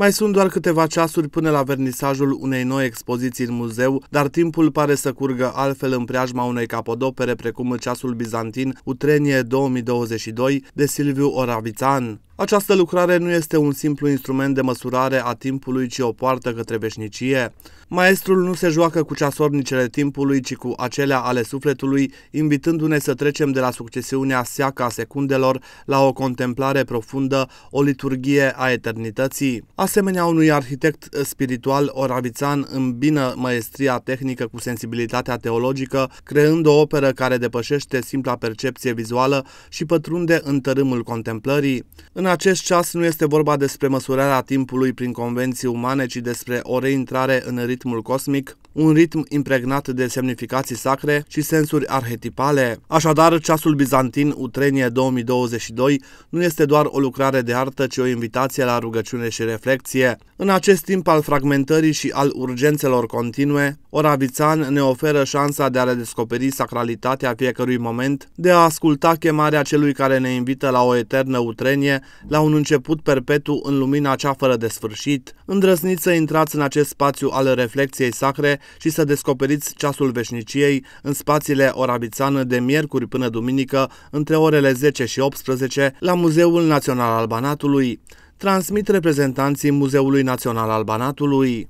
Mai sunt doar câteva ceasuri până la vernisajul unei noi expoziții în muzeu, dar timpul pare să curgă altfel în preajma unei capodopere precum ceasul bizantin Utrenie 2022 de Silviu Oravițan. Această lucrare nu este un simplu instrument de măsurare a timpului, ci o poartă către veșnicie. Maestrul nu se joacă cu ceasornicele timpului, ci cu acelea ale sufletului, invitându-ne să trecem de la succesiunea seaca a secundelor la o contemplare profundă, o liturghie a eternității. Asemenea, unui arhitect spiritual, Oravițan îmbină maestria tehnică cu sensibilitatea teologică, creând o operă care depășește simpla percepție vizuală și pătrunde în tărâmul contemplării. În acest ceas nu este vorba despre măsurarea timpului prin convenții umane, ci despre o reintrare în ritmul cosmic, un ritm impregnat de semnificații sacre și sensuri arhetipale. Așadar, ceasul bizantin Utrenie 2022 nu este doar o lucrare de artă, ci o invitație la rugăciune și reflexie. În acest timp al fragmentării și al urgențelor continue, Oravițan ne oferă șansa de a redescoperi sacralitatea fiecărui moment, de a asculta chemarea celui care ne invită la o eternă utrenie, la un început perpetu în lumina cea fără de sfârșit, îndrăzniți să intrați în acest spațiu al reflecției sacre și să descoperiți ceasul veșniciei în spațiile orabițană de miercuri până duminică între orele 10 și 18 la Muzeul Național al Banatului. Transmit reprezentanții Muzeului Național al Banatului.